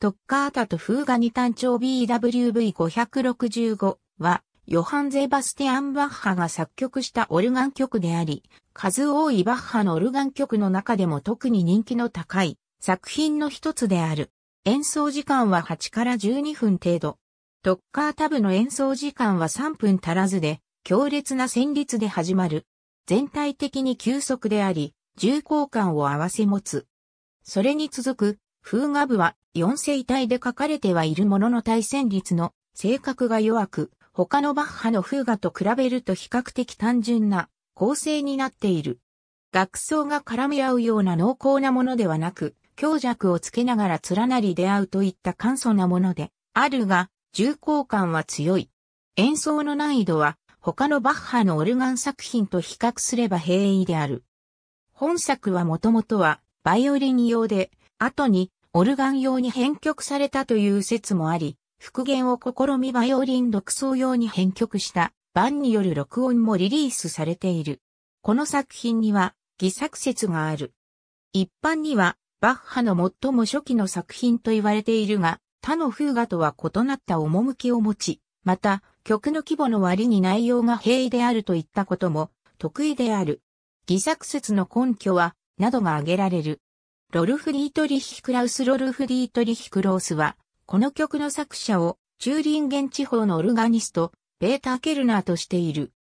トッカータとフーガニ単調 BWV565 は、ヨハン・ゼバスティアン・バッハが作曲したオルガン曲であり、数多いバッハのオルガン曲の中でも特に人気の高い作品の一つである。演奏時間は8から12分程度。トッカータブの演奏時間は3分足らずで、強烈な旋律で始まる。全体的に急速であり、重厚感を合わせ持つ。それに続く、フーガ部は4世帯で書かれてはいるものの対戦率の性格が弱く、他のバッハのフーガと比べると比較的単純な構成になっている。楽層が絡み合うような濃厚なものではなく、強弱をつけながら連なり出会うといった簡素なもので、あるが、重厚感は強い。演奏の難易度は、他のバッハのオルガン作品と比較すれば平易である。本作はもともとは、バイオリン用で、後にオルガン用に編曲されたという説もあり、復元を試みバイオリン独奏用に編曲した版による録音もリリースされている。この作品には偽作説がある。一般にはバッハの最も初期の作品と言われているが、他の風画とは異なった趣を持ち、また曲の規模の割に内容が平易であるといったことも得意である。偽作説の根拠は、などが挙げられる。ロルフ・ディートリヒ・クラウス・ロルフ・ディートリヒ・クロースは、この曲の作者を、チューリンゲン地方のオルガニスト、ペーター・ケルナーとしている。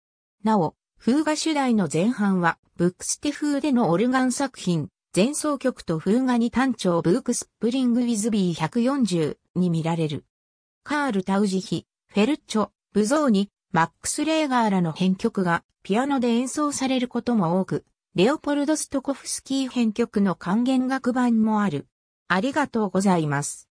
なお、風画主題の前半は、ブックステ風でのオルガン作品、前奏曲と風画に単調ブークスプリング・ウィズ・ビー140に見られる。カール・タウジヒ、フェルッチョ、ブゾーニ、マックス・レーガーらの編曲がピアノで演奏されることも多く、レオポルド・ストコフスキー編曲の還元楽版もある。ありがとうございます。